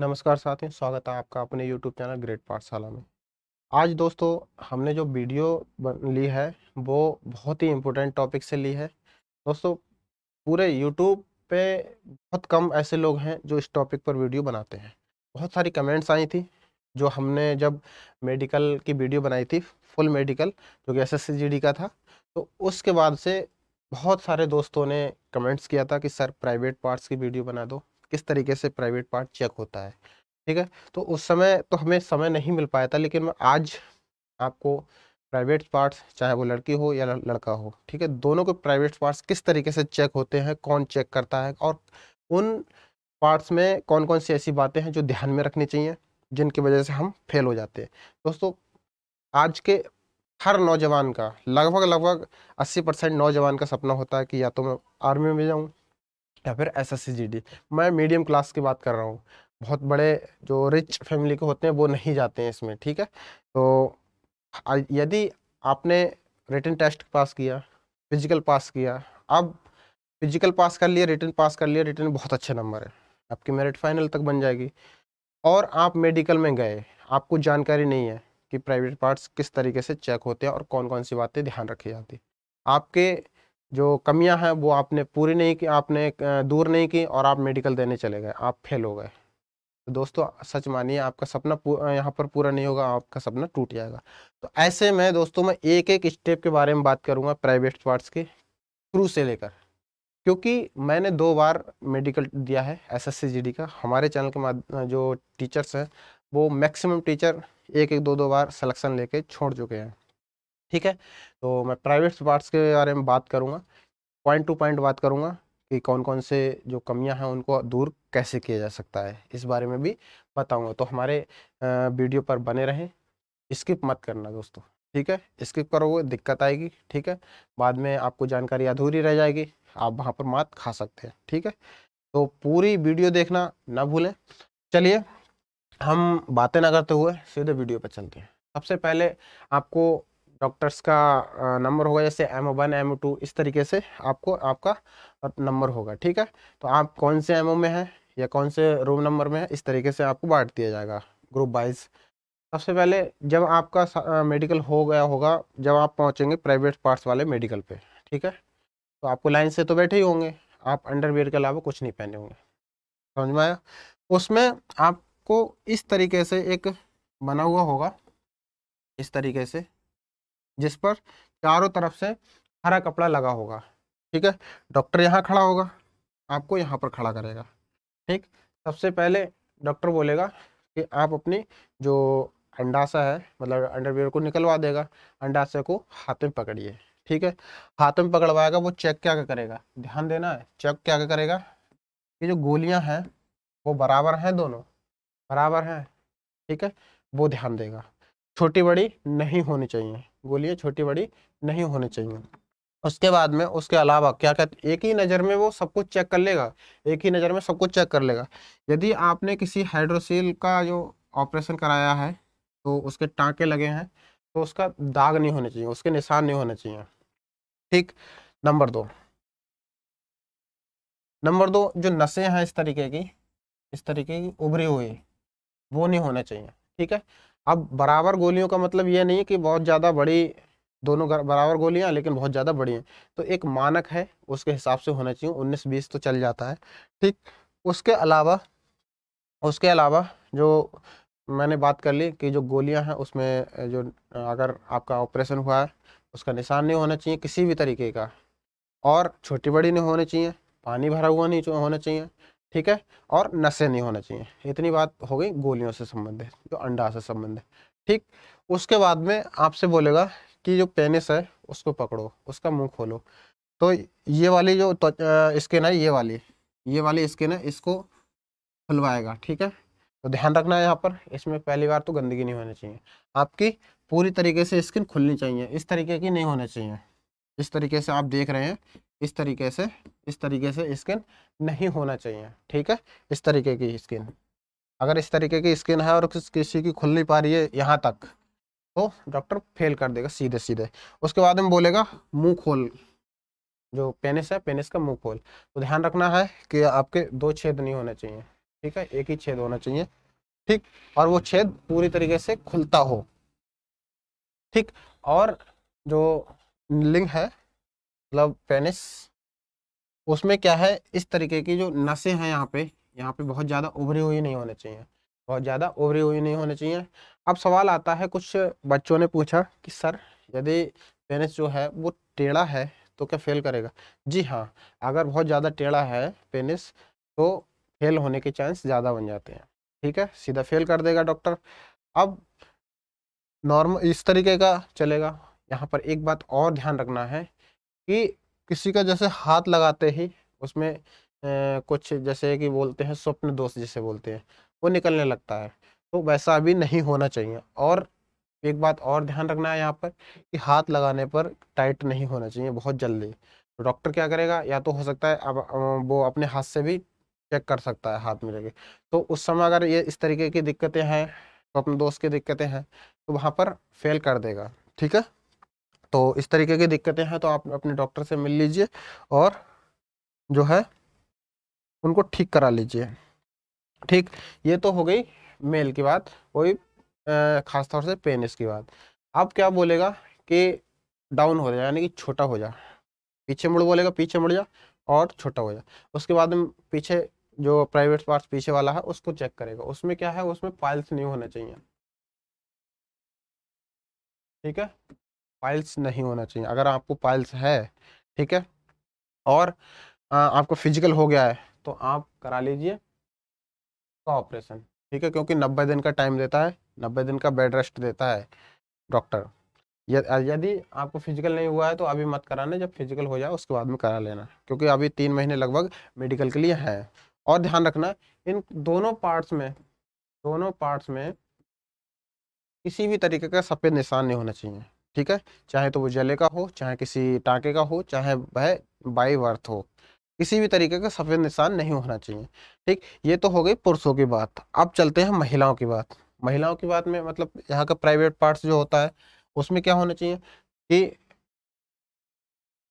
नमस्कार साथियों स्वागत है आपका अपने YouTube चैनल ग्रेट पाठशाला में आज दोस्तों हमने जो वीडियो ली है वो बहुत ही इम्पोर्टेंट टॉपिक से ली है दोस्तों पूरे YouTube पे बहुत कम ऐसे लोग हैं जो इस टॉपिक पर वीडियो बनाते हैं बहुत सारी कमेंट्स आई थी जो हमने जब मेडिकल की वीडियो बनाई थी फुल मेडिकल जो कि एस एस का था तो उसके बाद से बहुत सारे दोस्तों ने कमेंट्स किया था कि सर प्राइवेट पार्ट्स की वीडियो बना दो किस तरीके से प्राइवेट पार्ट चेक होता है ठीक है तो उस समय तो हमें समय नहीं मिल पाया था लेकिन मैं आज आपको प्राइवेट पार्ट्स चाहे वो लड़की हो या लड़का हो ठीक है दोनों के प्राइवेट पार्ट्स किस तरीके से चेक होते हैं कौन चेक करता है और उन पार्ट्स में कौन कौन सी ऐसी बातें हैं जो ध्यान में रखनी चाहिए जिनकी वजह से हम फेल हो जाते हैं दोस्तों आज के हर नौजवान का लगभग लगभग 80 परसेंट नौजवान का सपना होता है कि या तो मैं आर्मी में जाऊँ या फिर एस एस मैं मीडियम क्लास की बात कर रहा हूँ बहुत बड़े जो रिच फैमिली के होते हैं वो नहीं जाते हैं इसमें ठीक है तो यदि आपने रिटर्न टेस्ट पास किया फिजिकल पास किया अब फिजिकल पास कर लिया रिटर्न पास कर लिया रिटर्न बहुत अच्छे नंबर है आपकी मेरिट फाइनल तक बन जाएगी और आप मेडिकल में गए आपको जानकारी नहीं है कि प्राइवेट पार्ट्स किस तरीके से चेक होते हैं और कौन कौन सी बातें ध्यान रखी जाती आपके जो कमियां हैं वो आपने पूरी नहीं की आपने दूर नहीं की और आप मेडिकल देने चले गए आप फेल हो गए तो दोस्तों सच मानिए आपका सपना यहाँ पर पूरा नहीं होगा आपका सपना टूट जाएगा तो ऐसे में दोस्तों मैं एक एक स्टेप के बारे में बात करूँगा प्राइवेट पार्ट्स के थ्रू से लेकर क्योंकि मैंने दो बार मेडिकल दिया है एस एस का हमारे चैनल के माध्यम जो टीचर्स हैं वो मैक्सिमम टीचर एक एक दो दो बार सलेक्शन लेके छोड़ चुके हैं ठीक है तो मैं प्राइवेट पार्ट्स के बारे में बात करूँगा पॉइंट टू पॉइंट बात करूँगा कि कौन कौन से जो कमियां हैं उनको दूर कैसे किया जा सकता है इस बारे में भी बताऊंगा तो हमारे वीडियो पर बने रहें स्किप मत करना दोस्तों ठीक है स्किप करोगे दिक्कत आएगी ठीक है बाद में आपको जानकारी अधूरी रह जाएगी आप वहाँ पर मात खा सकते हैं ठीक है तो पूरी वीडियो देखना ना भूलें चलिए हम बातें ना करते हुए सीधे वीडियो पर चलते हैं सबसे पहले आपको डॉक्टर्स का नंबर होगा जैसे M one M O two इस तरीके से आपको आपका नंबर होगा ठीक है तो आप कौन से एम ओ में हैं या कौन से रूम नंबर में है इस तरीके से आपको बांट दिया जाएगा ग्रुप वाइज सबसे पहले जब आपका मेडिकल हो गया होगा जब आप पहुंचेंगे प्राइवेट पार्ट्स वाले मेडिकल पे ठीक है तो आपको लाइन से तो बैठे ही होंगे आप अंडरवेयर के अलावा कुछ नहीं पहने होंगे समझ में आया उसमें आपको इस तरीके से एक बना हुआ होगा इस तरीके से जिस पर चारों तरफ से हरा कपड़ा लगा होगा ठीक है डॉक्टर यहाँ खड़ा होगा आपको यहाँ पर खड़ा करेगा ठीक सबसे पहले डॉक्टर बोलेगा कि आप अपनी जो अंडासा है मतलब अंडरवियर को निकलवा देगा अंडासे को हाथ में पकड़िए ठीक है हाथ में पकड़वाएगा वो चेक क्या क्या करेगा ध्यान देना है चेक क्या क्या करेगा कि जो गोलियां हैं वो बराबर हैं दोनों बराबर हैं ठीक है वो ध्यान देगा छोटी बड़ी नहीं होनी चाहिए गोलियाँ छोटी बड़ी नहीं होनी चाहिए उसके बाद में उसके अलावा क्या कहते एक ही नज़र में वो सब कुछ चेक कर लेगा एक ही नज़र में सब कुछ चेक कर लेगा यदि आपने किसी हाइड्रोसील का जो ऑपरेशन कराया है तो उसके टाँके लगे हैं तो उसका दाग नहीं होने चाहिए उसके निशान नहीं होने चाहिए ठीक नंबर दो नंबर दो जो नसें हैं इस तरीके की इस तरीके की उभरी हुई वो नहीं होना चाहिए ठीक है अब बराबर गोलियों का मतलब यह नहीं है कि बहुत ज़्यादा बड़ी दोनों बराबर गोलियां लेकिन बहुत ज़्यादा बड़ी हैं तो एक मानक है उसके हिसाब से होना चाहिए उन्नीस बीस तो चल जाता है ठीक उसके अलावा उसके अलावा जो मैंने बात कर ली कि जो गोलियां हैं उसमें जो अगर आपका ऑपरेशन हुआ है उसका निशान नहीं होना चाहिए किसी भी तरीके का और छोटी बड़ी नहीं होनी चाहिए पानी भरा हुआ नहीं होना चाहिए ठीक है और नशे नहीं होना चाहिए इतनी बात हो गई गोलियों से संबंधित जो अंडा से संबंधित ठीक उसके बाद में आपसे बोलेगा कि जो पेनिस है उसको पकड़ो उसका मुंह खोलो तो ये वाली जो स्किन है ये वाली ये वाली स्किन है इसको खुलवाएगा ठीक है तो ध्यान रखना है यहाँ पर इसमें पहली बार तो गंदगी नहीं होनी चाहिए आपकी पूरी तरीके से स्किन खुलनी चाहिए इस तरीके की नहीं होनी चाहिए इस तरीके से आप देख रहे हैं इस तरीके से इस तरीके से स्किन नहीं होना चाहिए ठीक है इस तरीके की स्किन अगर इस तरीके की स्किन है और किसी की खुल नहीं पा रही है यहाँ तक तो डॉक्टर फेल कर देगा सीधे सीधे उसके बाद में बोलेगा मुंह खोल जो पेनिस है पेनिस का मुंह खोल तो ध्यान रखना है कि आपके दो छेद नहीं होने चाहिए ठीक है एक ही छेद होना चाहिए ठीक और वो छेद पूरी तरीके से खुलता हो ठीक और जो लिंग है मतलब पेनिस उसमें क्या है इस तरीके की जो नसें हैं यहाँ पे यहाँ पे बहुत ज़्यादा उभरी हुई नहीं होने चाहिए बहुत ज़्यादा उभरी हुई नहीं होने चाहिए अब सवाल आता है कुछ बच्चों ने पूछा कि सर यदि पेनिस जो है वो टेढ़ा है तो क्या फेल करेगा जी हाँ अगर बहुत ज़्यादा टेढ़ा है पेनिस तो फेल होने के चांस ज़्यादा बन जाते हैं ठीक है सीधा फेल कर देगा डॉक्टर अब नॉर्मल इस तरीके का चलेगा यहाँ पर एक बात और ध्यान रखना है कि किसी का जैसे हाथ लगाते ही उसमें कुछ जैसे कि बोलते हैं स्वप्न दोष जिसे बोलते हैं वो निकलने लगता है तो वैसा भी नहीं होना चाहिए और एक बात और ध्यान रखना है यहाँ पर कि हाथ लगाने पर टाइट नहीं होना चाहिए बहुत जल्दी डॉक्टर क्या करेगा या तो हो सकता है अब वो अपने हाथ से भी चेक कर सकता है हाथ में लेके तो उस समय अगर ये इस तरीके की दिक्कतें हैं तो अपने दोस्त की दिक्कतें हैं तो वहाँ पर फेल कर देगा ठीक है तो इस तरीके की दिक्कतें हैं तो आप अपने डॉक्टर से मिल लीजिए और जो है उनको ठीक करा लीजिए ठीक ये तो हो गई मेल की बात वही खासतौर से पेनिस की बात अब क्या बोलेगा कि डाउन हो जाए यानी कि छोटा हो जा पीछे मुड़ बोलेगा पीछे मुड़ जा और छोटा हो जा उसके बाद में पीछे जो प्राइवेट पार्ट पीछे वाला है उसको चेक करेगा उसमें क्या है उसमें पाइल्स नहीं होना चाहिए ठीक है पाइल्स नहीं होना चाहिए अगर आपको पाइल्स है ठीक है और आपको फिजिकल हो गया है तो आप करा लीजिए का ऑपरेशन ठीक है क्योंकि नब्बे दिन का टाइम देता है नब्बे दिन का बेड रेस्ट देता है डॉक्टर यदि आपको फिजिकल नहीं हुआ है तो अभी मत कराना जब फिजिकल हो जाए उसके बाद में करा लेना क्योंकि अभी तीन महीने लगभग मेडिकल के लिए है और ध्यान रखना इन दोनों पार्ट्स में दोनों पार्ट्स में किसी भी तरीके का सफ़ेद निशान नहीं होना चाहिए ठीक है चाहे तो वो जले का हो चाहे किसी टाके का हो चाहे वह बाई वर्थ हो किसी भी तरीके का सफ़ेद निशान नहीं होना चाहिए ठीक ये तो हो गई पुरुषों की बात अब चलते हैं महिलाओं की बात महिलाओं की बात में मतलब यहाँ का प्राइवेट पार्ट्स जो होता है उसमें क्या होना चाहिए कि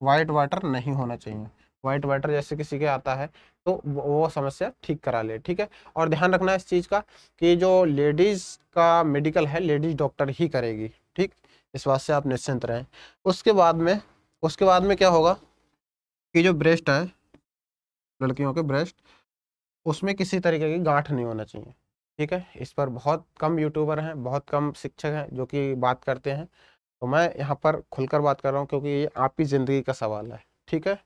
वाइट वाटर नहीं होना चाहिए वाइट वाटर जैसे किसी के आता है तो वो समस्या ठीक करा ले ठीक है और ध्यान रखना इस चीज़ का कि जो लेडीज़ का मेडिकल है लेडीज़ डॉक्टर ही करेगी इस बात से आप निश्चिंत रहें उसके बाद में उसके बाद में क्या होगा कि जो ब्रेस्ट है लड़कियों के ब्रेस्ट उसमें किसी तरीके की गांठ नहीं होना चाहिए ठीक है इस पर बहुत कम यूट्यूबर हैं बहुत कम शिक्षक हैं जो कि बात करते हैं तो मैं यहाँ पर खुलकर बात कर रहा हूँ क्योंकि ये आपकी ज़िंदगी का सवाल है ठीक है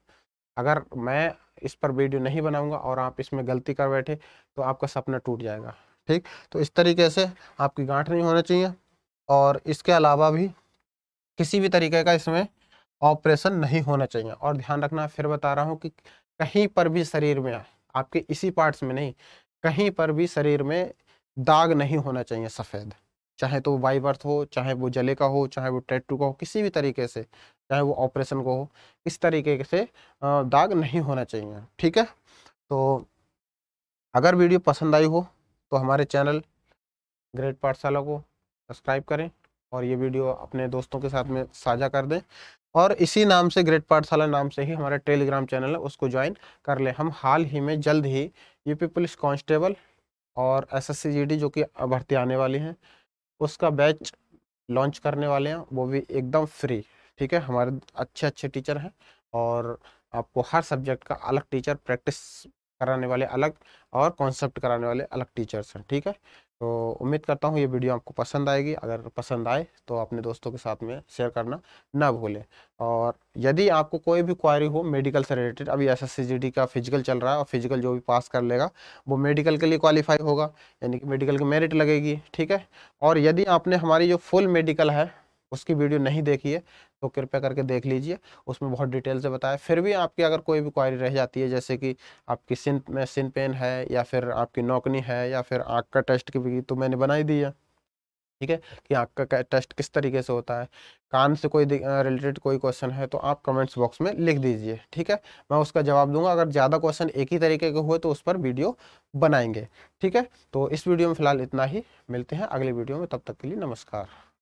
अगर मैं इस पर वीडियो नहीं बनाऊंगा और आप इसमें गलती कर बैठे तो आपका सपना टूट जाएगा ठीक तो इस तरीके से आपकी गांठ नहीं होना चाहिए और इसके अलावा भी किसी भी तरीके का इसमें ऑपरेशन नहीं होना चाहिए और ध्यान रखना फिर बता रहा हूँ कि कहीं पर भी शरीर में आपके इसी पार्ट्स में नहीं कहीं पर भी शरीर में दाग नहीं होना चाहिए सफ़ेद चाहे तो वो बाई बर्थ हो चाहे वो जले का हो चाहे वो टैटू का हो किसी भी तरीके से चाहे वो ऑपरेशन को हो इस तरीके से दाग नहीं होना चाहिए ठीक है तो अगर वीडियो पसंद आई हो तो हमारे चैनल ग्रेट पाठशाला को सब्सक्राइब करें और ये वीडियो अपने दोस्तों के साथ में साझा कर दें और इसी नाम से ग्रेट पाठशाला नाम से ही हमारा टेलीग्राम चैनल है उसको ज्वाइन कर लें हम हाल ही में जल्द ही यूपी पुलिस कांस्टेबल और एसएससी जीडी जो कि भर्ती आने वाली हैं उसका बैच लॉन्च करने वाले हैं वो भी एकदम फ्री ठीक है हमारे अच्छे अच्छे टीचर हैं और आपको हर सब्जेक्ट का अलग टीचर प्रैक्टिस कराने वाले अलग और कॉन्सेप्ट कराने वाले अलग टीचर्स हैं ठीक है तो उम्मीद करता हूँ ये वीडियो आपको पसंद आएगी अगर पसंद आए तो अपने दोस्तों के साथ में शेयर करना ना भूलें और यदि आपको कोई भी क्वारी हो मेडिकल से रिलेटेड अभी एस एस का फिजिकल चल रहा है और फिजिकल जो भी पास कर लेगा वो मेडिकल के लिए क्वालिफाई होगा यानी कि मेडिकल की मेरिट लगेगी ठीक है और यदि आपने हमारी जो फुल मेडिकल है उसकी वीडियो नहीं देखी है तो कृपया करके देख लीजिए उसमें बहुत डिटेल से बताया फिर भी आपकी अगर कोई भी क्वारी रह जाती है जैसे कि आपकी सिन में सिन पेन है या फिर आपकी नौकनी है या फिर आँख का टेस्ट की भी तो मैंने बनाई दी है ठीक है कि आँख का टेस्ट किस तरीके से होता है कान से कोई रिलेटेड कोई क्वेश्चन है तो आप कमेंट्स बॉक्स में लिख दीजिए ठीक है मैं उसका जवाब दूंगा अगर ज़्यादा क्वेश्चन एक ही तरीके के हुए तो उस पर वीडियो बनाएंगे ठीक है तो इस वीडियो में फिलहाल इतना ही मिलते हैं अगले वीडियो में तब तक के लिए नमस्कार